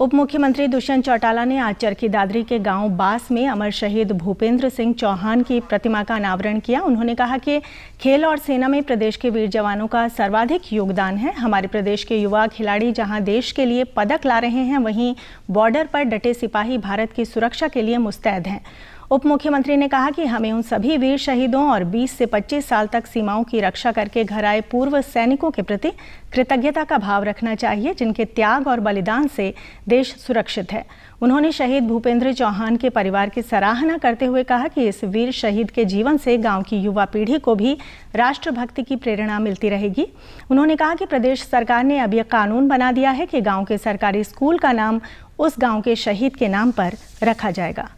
उप मुख्यमंत्री दुष्यंत चौटाला ने आज चरखी दादरी के गांव बास में अमर शहीद भूपेंद्र सिंह चौहान की प्रतिमा का अनावरण किया उन्होंने कहा कि खेल और सेना में प्रदेश के वीर जवानों का सर्वाधिक योगदान है हमारे प्रदेश के युवा खिलाड़ी जहां देश के लिए पदक ला रहे हैं वहीं बॉर्डर पर डटे सिपाही भारत की सुरक्षा के लिए मुस्तैद हैं उप मुख्यमंत्री ने कहा कि हमें उन सभी वीर शहीदों और 20 से 25 साल तक सीमाओं की रक्षा करके घर आए पूर्व सैनिकों के प्रति कृतज्ञता का भाव रखना चाहिए जिनके त्याग और बलिदान से देश सुरक्षित है उन्होंने शहीद भूपेंद्र चौहान के परिवार की सराहना करते हुए कहा कि इस वीर शहीद के जीवन से गांव की युवा पीढ़ी को भी राष्ट्रभक्ति की प्रेरणा मिलती रहेगी उन्होंने कहा कि प्रदेश सरकार ने अब यह कानून बना दिया है कि गांव के सरकारी स्कूल का नाम उस गांव के शहीद के नाम पर रखा जाएगा